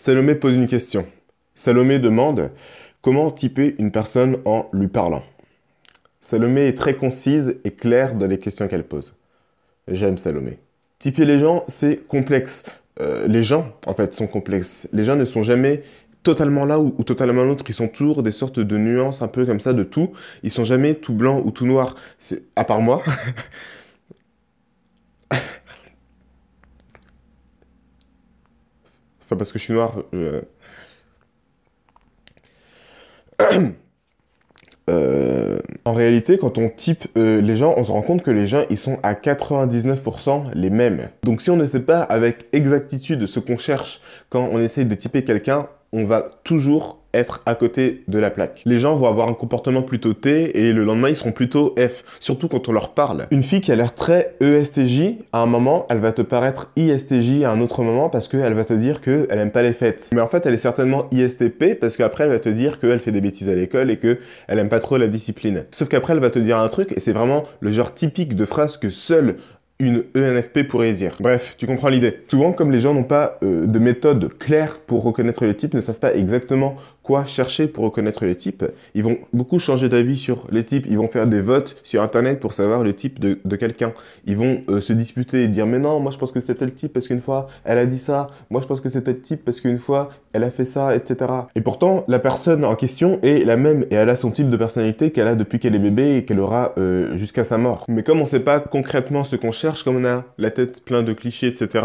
Salomé pose une question. Salomé demande comment typer une personne en lui parlant. Salomé est très concise et claire dans les questions qu'elle pose. J'aime Salomé. Typer les gens, c'est complexe. Euh, les gens, en fait, sont complexes. Les gens ne sont jamais totalement là ou, totalement l'autre. Ils sont toujours des sortes de nuances un peu comme ça de tout. Ils sont jamais tout blanc ou tout noir. À part moi. Enfin, parce que je suis noir. Euh, euh, en réalité, quand on type euh, les gens, on se rend compte que les gens, ils sont à 99% les mêmes. Donc si on ne sait pas avec exactitude ce qu'on cherche quand on essaye de typer quelqu'un, on va toujours être à côté de la plaque. Les gens vont avoir un comportement plutôt T et le lendemain ils seront plutôt F, surtout quand on leur parle. Une fille qui a l'air très ESTJ, à un moment elle va te paraître ISTJ à un autre moment parce qu'elle va te dire qu'elle aime pas les fêtes. Mais en fait elle est certainement ISTP parce qu'après elle va te dire qu'elle fait des bêtises à l'école et qu'elle aime pas trop la discipline. Sauf qu'après elle va te dire un truc et c'est vraiment le genre typique de phrase que seule une ENFP pourrait dire. Bref, tu comprends l'idée. Souvent, comme les gens n'ont pas euh, de méthode claire pour reconnaître le type, ne savent pas exactement chercher pour reconnaître les types. Ils vont beaucoup changer d'avis sur les types. Ils vont faire des votes sur Internet pour savoir le type de, quelqu'un. Ils vont euh, se disputer et dire mais non, moi je pense que c'était le type parce qu'une fois elle a dit ça. Moi je pense que c'était le type parce qu'une fois elle a fait ça, etc. Et pourtant, la personne en question est la même et elle a son type de personnalité qu'elle a depuis qu'elle est bébé et qu'elle aura euh, jusqu'à sa mort. Mais comme on ne sait pas concrètement ce qu'on cherche, comme on a la tête plein de clichés, etc.,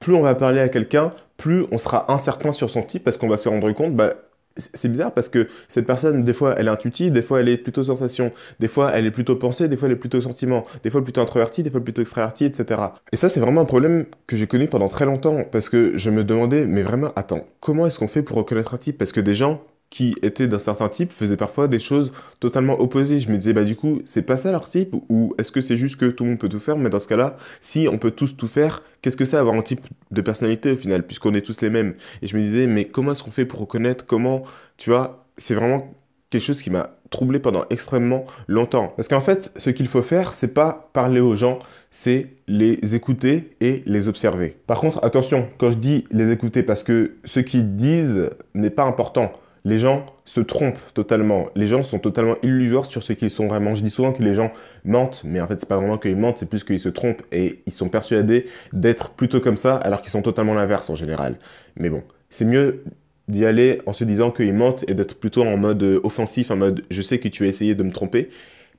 plus on va parler à quelqu'un, plus on sera incertain sur son type parce qu'on va se rendre compte, bah, c'est bizarre parce que cette personne, des fois, elle est intuitive, des fois, elle est plutôt sensation, des fois, elle est plutôt pensée, des fois, elle est plutôt sentiment, des fois, plutôt introvertie, des fois, plutôt extravertie, etc. Et ça, c'est vraiment un problème que j'ai connu pendant très longtemps parce que je me demandais, mais vraiment, attends, comment est-ce qu'on fait pour reconnaître un type Parce que des gens, qui étaient d'un certain type faisaient parfois des choses totalement opposées. Je me disais, bah du coup, c'est pas ça leur type Ou est-ce que c'est juste que tout le monde peut tout faire Mais dans ce cas-là, si on peut tous tout faire, qu'est-ce que c'est avoir un type de personnalité au final, puisqu'on est tous les mêmes Et je me disais, mais comment est-ce qu'on fait pour reconnaître Comment, tu vois, c'est vraiment quelque chose qui m'a troublé pendant extrêmement longtemps. Parce qu'en fait, ce qu'il faut faire, c'est pas parler aux gens, c'est les écouter et les observer. Par contre, attention, quand je dis les écouter, parce que ce qu'ils disent n'est pas important les gens se trompent totalement. Les gens sont totalement illusoires sur ce qu'ils sont vraiment. Je dis souvent que les gens mentent, mais en fait, c'est pas vraiment qu'ils mentent, c'est plus qu'ils se trompent et ils sont persuadés d'être plutôt comme ça alors qu'ils sont totalement l'inverse en général. Mais bon, c'est mieux d'y aller en se disant qu'ils mentent et d'être plutôt en mode euh, offensif, en mode je sais que tu as essayé de me tromper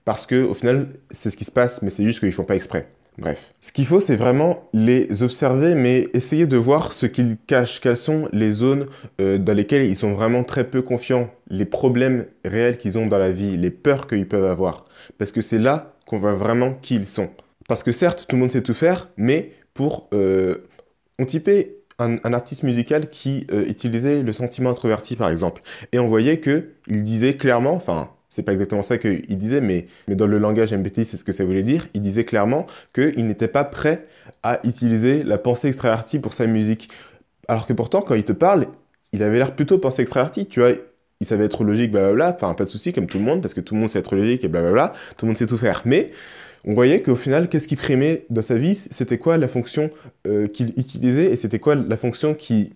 parce que au final, c'est ce qui se passe, mais c'est juste qu'ils font pas exprès. Bref. Ce qu'il faut, c'est vraiment les observer, mais essayer de voir ce qu'ils cachent, quelles sont les zones euh, dans lesquelles ils sont vraiment très peu confiants, les problèmes réels qu'ils ont dans la vie, les peurs qu'ils peuvent avoir. Parce que c'est là qu'on voit vraiment qui ils sont. Parce que certes, tout le monde sait tout faire, mais pour... Euh, on typait un, artiste musical qui euh, utilisait le sentiment introverti, par exemple. Et on voyait qu'il disait clairement, enfin, c'est pas exactement ça qu'il disait, mais, mais dans le langage MBT, c'est ce que ça voulait dire. Il disait clairement qu'il n'était pas prêt à utiliser la pensée extravertie pour sa musique. Alors que pourtant, quand il te parle, il avait l'air plutôt pensée extravertie, tu vois. Il savait être logique, blablabla. Enfin, pas de souci, comme tout le monde, parce que tout le monde sait être logique et blablabla. Tout le monde sait tout faire. Mais on voyait qu'au final, qu'est-ce qui primait dans sa vie C'était quoi la fonction euh, qu'il utilisait et c'était quoi la fonction qui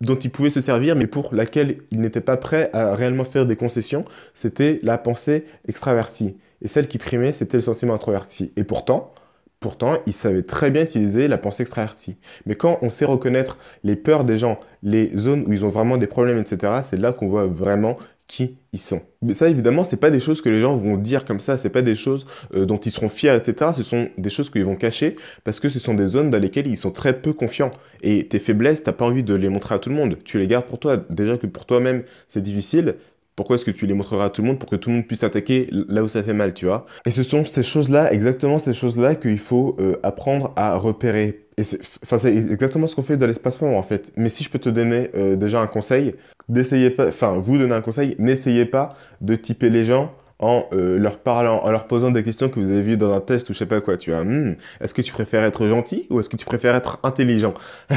dont il pouvait se servir, mais pour laquelle il n'était pas prêt à réellement faire des concessions, c'était la pensée extravertie. Et celle qui primait, c'était le sentiment introverti. Et pourtant, pourtant, il savait très bien utiliser la pensée extravertie. Mais quand on sait reconnaître les peurs des gens, les zones où ils ont vraiment des problèmes, etc., c'est là qu'on voit vraiment qui ils sont. Mais ça, évidemment, c'est pas des choses que les gens vont dire comme ça, c'est pas des choses euh, dont ils seront fiers, etc. Ce sont des choses qu'ils vont cacher parce que ce sont des zones dans lesquelles ils sont très peu confiants. Et tes faiblesses, t'as pas envie de les montrer à tout le monde. Tu les gardes pour toi. Déjà que pour toi-même, c'est difficile. Pourquoi est-ce que tu les montreras à tout le monde pour que tout le monde puisse attaquer là où ça fait mal, tu vois Et ce sont ces choses-là, exactement ces choses-là qu'il faut euh, apprendre à repérer. Et c'est, enfin, c'est exactement ce qu'on fait dans lespace temps en fait. Mais si je peux te donner euh, déjà un conseil, d'essayer pas, enfin vous donner un conseil, n'essayez pas de typer les gens en euh, leur parlant, en leur posant des questions que vous avez vues dans un test ou je sais pas quoi. Tu vois, hmm, est-ce que tu préfères être gentil ou est-ce que tu préfères être intelligent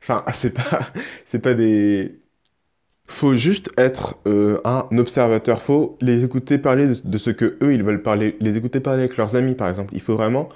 Enfin, c'est pas, c'est pas des, faut juste être euh, un observateur. Faut les écouter parler de, ce que eux ils veulent parler, les écouter parler avec leurs amis par exemple. Il faut vraiment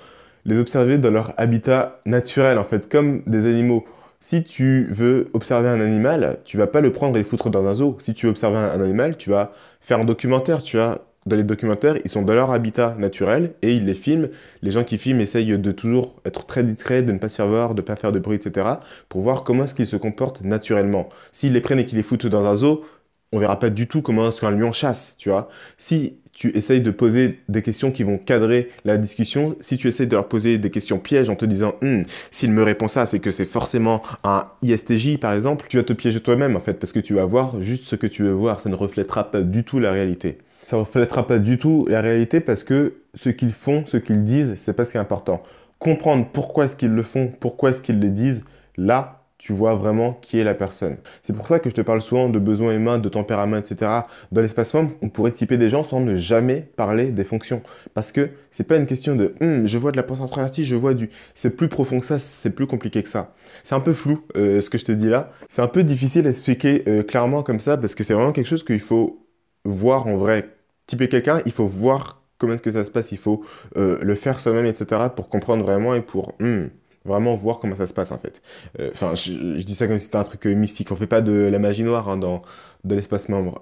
les observer dans leur habitat naturel en fait, comme des animaux. Si tu veux observer un animal, tu vas pas le prendre et le foutre dans un zoo. Si tu veux observer un animal, tu vas faire un documentaire, tu vas dans les documentaires, ils sont dans leur habitat naturel et ils les filment. Les gens qui filment essayent de toujours être très discrets, de ne pas se faire de ne pas faire de bruit, etc. pour voir comment est-ce qu'ils se comportent naturellement. S'ils les prennent et qu'ils les foutent dans un zoo, on verra pas du tout comment est-ce qu'un lion chasse, tu vois. Si tu essayes de poser des questions qui vont cadrer la discussion, si tu essayes de leur poser des questions pièges en te disant Hum, s'il me répond ça, c'est que c'est forcément un ISTJ par exemple », tu vas te piéger toi-même en fait, parce que tu vas voir juste ce que tu veux voir, ça ne reflètera pas du tout la réalité ça reflètera pas du tout la réalité parce que ce qu'ils font, ce qu'ils disent, c'est pas ce qui est important. Comprendre pourquoi est-ce qu'ils le font, pourquoi est-ce qu'ils le disent, là, tu vois vraiment qui est la personne. C'est pour ça que je te parle souvent de besoins humains, de tempérament, etc. Dans l'espace membre, on pourrait typer des gens sans ne jamais parler des fonctions. Parce que c'est pas une question de hum, je vois de la pensée introvertie, je vois du. C'est plus profond que ça, c'est plus compliqué que ça. C'est un peu flou euh, ce que je te dis là. C'est un peu difficile à expliquer euh, clairement comme ça parce que c'est vraiment quelque chose qu'il faut voir en vrai typer quelqu'un, il faut voir comment est-ce que ça se passe, il faut euh, le faire soi-même, etc., pour comprendre vraiment et pour hmm, vraiment voir comment ça se passe en fait. Euh, enfin, je, dis ça comme si c'était un truc euh, mystique. On fait pas de la magie noire hein, dans l'espace membre,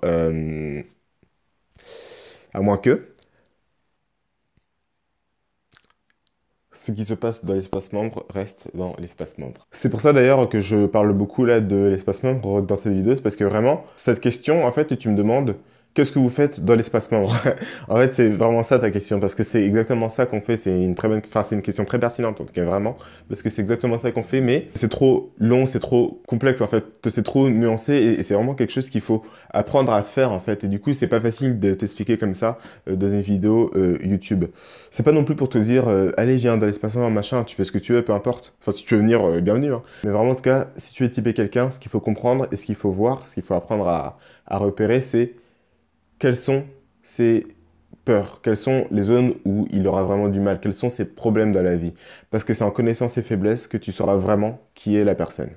à moins que. ce qui se passe dans l'espace membre reste dans l'espace membre. C'est pour ça d'ailleurs que je parle beaucoup là de l'espace membre dans cette vidéo, c'est parce que vraiment, cette question, en fait, tu me demandes qu'est-ce que vous faites dans l'espace membre En fait, c'est vraiment ça ta question, parce que c'est exactement ça qu'on fait. C'est une très bonne, enfin, c'est une question très pertinente, en tout cas, vraiment, parce que c'est exactement ça qu'on fait, mais c'est trop long, c'est trop complexe, en fait, c'est trop nuancé, et, c'est vraiment quelque chose qu'il faut apprendre à faire, en fait. Et du coup, c'est pas facile de t'expliquer comme ça euh, dans une vidéo euh, YouTube. C'est pas non plus pour te dire, euh, allez, viens dans l'espace membre, machin, tu fais ce que tu veux, peu importe. Enfin, si tu veux venir, euh, bienvenue. Hein. Mais vraiment, en tout cas, si tu es typé quelqu'un, ce qu'il faut comprendre et ce qu'il faut voir, ce qu'il faut apprendre à repérer, c'est quelles sont ses peurs, quelles sont les zones où il aura vraiment du mal, quels sont ses problèmes dans la vie. Parce que c'est en connaissant ses faiblesses que tu sauras vraiment qui est la personne.